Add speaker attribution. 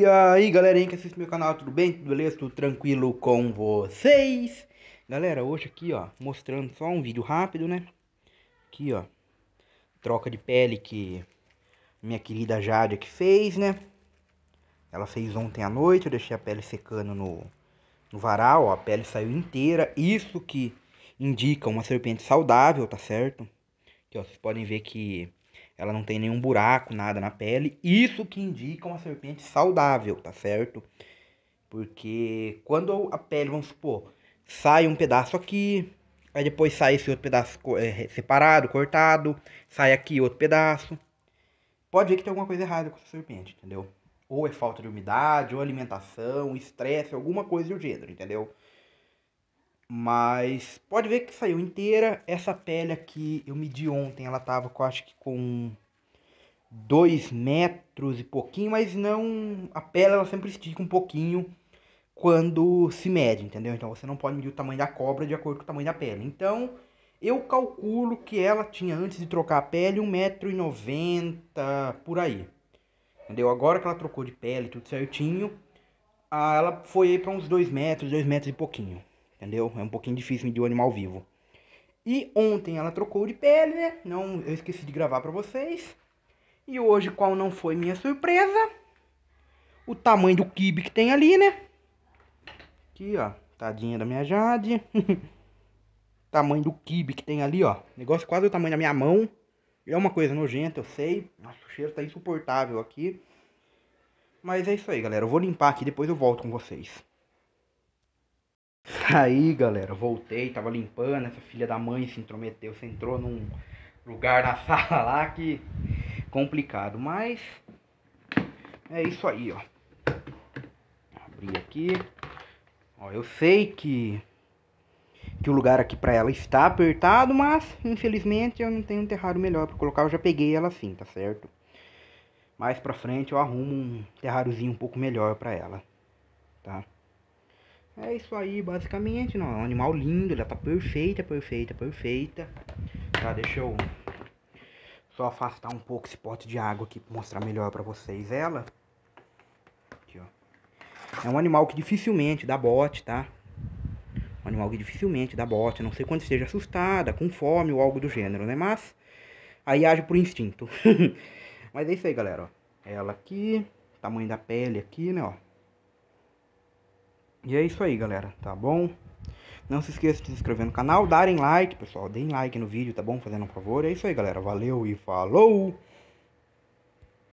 Speaker 1: E aí galera, que assiste meu canal, tudo bem? Tudo beleza? Tudo tranquilo com vocês? Galera, hoje aqui ó, mostrando só um vídeo rápido, né? Aqui ó, troca de pele que minha querida Jade que fez, né? Ela fez ontem à noite, eu deixei a pele secando no, no varal, ó, a pele saiu inteira. Isso que indica uma serpente saudável, tá certo? Aqui ó, vocês podem ver que ela não tem nenhum buraco, nada na pele. Isso que indica uma serpente saudável, tá certo? Porque quando a pele, vamos supor, sai um pedaço aqui, aí depois sai esse outro pedaço eh, separado, cortado, sai aqui outro pedaço. Pode ver que tem alguma coisa errada com essa serpente, entendeu? Ou é falta de umidade, ou alimentação, estresse, alguma coisa do gênero, entendeu? Mas pode ver que saiu inteira. Essa pele aqui eu medi ontem, ela tava com acho que com 2 metros e pouquinho, mas não. A pele ela sempre estica um pouquinho quando se mede, entendeu? Então você não pode medir o tamanho da cobra de acordo com o tamanho da pele. Então eu calculo que ela tinha antes de trocar a pele 1,90m por aí. Entendeu? Agora que ela trocou de pele, tudo certinho, ela foi aí para uns 2 metros, 2 metros e pouquinho entendeu? É um pouquinho difícil medir o animal vivo. E ontem ela trocou de pele, né? Não, eu esqueci de gravar para vocês. E hoje, qual não foi minha surpresa? O tamanho do kibe que tem ali, né? Aqui, ó. Tadinha da minha Jade. tamanho do kibe que tem ali, ó. Negócio quase o tamanho da minha mão. É uma coisa nojenta, eu sei. Nossa, o cheiro tá insuportável aqui. Mas é isso aí, galera. Eu vou limpar aqui, depois eu volto com vocês. Aí, galera, voltei, tava limpando, essa filha da mãe se intrometeu, você entrou num lugar na sala lá que complicado, mas é isso aí, ó. Abri aqui. Ó, eu sei que que o lugar aqui para ela está apertado, mas infelizmente eu não tenho um terrário melhor para colocar, eu já peguei ela assim, tá certo? Mais para frente eu arrumo um terráriozinho um pouco melhor para ela, tá? É isso aí, basicamente, não. É um animal lindo, ela tá perfeita, perfeita, perfeita. Tá, deixa eu só afastar um pouco esse pote de água aqui pra mostrar melhor pra vocês ela. Aqui, ó. É um animal que dificilmente dá bote, tá? Um animal que dificilmente dá bote, a não sei quando esteja assustada, com fome ou algo do gênero, né? Mas aí age por instinto. Mas é isso aí, galera, ó. Ela aqui, tamanho da pele aqui, né, ó. E é isso aí, galera, tá bom? Não se esqueça de se inscrever no canal, darem like, pessoal, deem like no vídeo, tá bom? Fazendo um favor. É isso aí, galera. Valeu e falou!